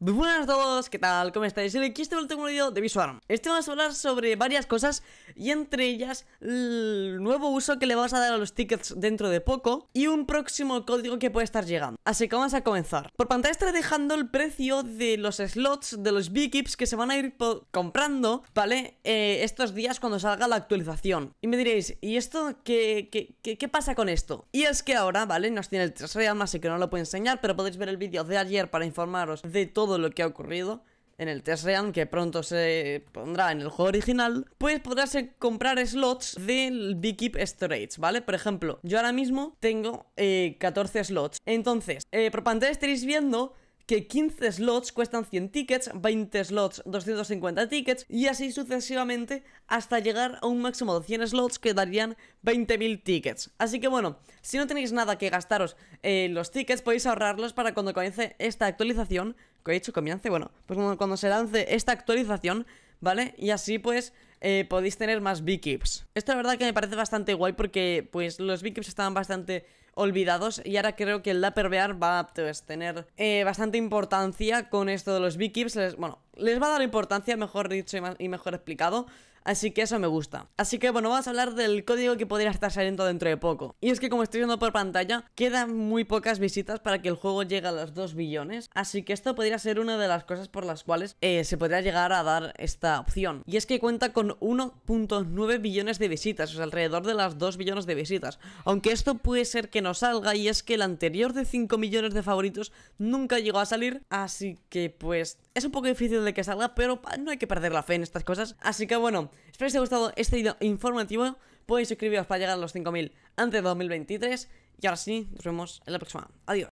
Buenas a todos, ¿qué tal? ¿Cómo estáis? Y aquí este último vídeo de Visual. Este vamos a hablar sobre varias cosas y entre ellas el nuevo uso que le vamos a dar a los tickets dentro de poco y un próximo código que puede estar llegando. Así que vamos a comenzar. Por pantalla estaré dejando el precio de los slots de los B-Kips que se van a ir comprando, ¿vale? Eh, estos días cuando salga la actualización. Y me diréis, ¿y esto qué, qué, pasa con esto? Y es que ahora, ¿vale? Nos tiene el 3 más, así que no lo puedo enseñar, pero podéis ver el vídeo de ayer para informaros de todo todo lo que ha ocurrido en el test realm que pronto se pondrá en el juego original, pues podrás eh, comprar slots del Keep Storage, ¿vale? Por ejemplo, yo ahora mismo tengo 14 eh, slots. Entonces, eh, por pantalla estaréis viendo que 15 slots cuestan 100 tickets, 20 slots 250 tickets y así sucesivamente hasta llegar a un máximo de 100 slots que darían 20.000 tickets. Así que bueno, si no tenéis nada que gastaros los tickets podéis ahorrarlos para cuando comience esta actualización, que he dicho comience, bueno, pues cuando se lance esta actualización, ¿vale? Y así pues eh, podéis tener más B-Kips. Esto la verdad que me parece bastante guay porque pues los B-Kips estaban bastante olvidados y ahora creo que el perbear va a pues, tener eh, bastante importancia con esto de los vkips bueno, les va a dar importancia, mejor dicho y, mejor explicado. Así que eso me gusta. Así que bueno, vamos a hablar del código que podría estar saliendo dentro de poco. Y es que como estoy viendo por pantalla, quedan muy pocas visitas para que el juego llegue a los 2 billones. Así que esto podría ser una de las cosas por las cuales eh, se podría llegar a dar esta opción. Y es que cuenta con 1.9 billones de visitas, o sea, alrededor de las 2 billones de visitas. Aunque esto puede ser que no salga y es que el anterior de 5 millones de favoritos nunca llegó a salir, así que pues es un poco difícil de que salga, pero no hay que perder la fe en estas cosas. Así que bueno, espero que os haya gustado este video informativo, podéis suscribiros para llegar a los 5.000 antes de 2023 y ahora sí, nos vemos en la próxima. Adiós.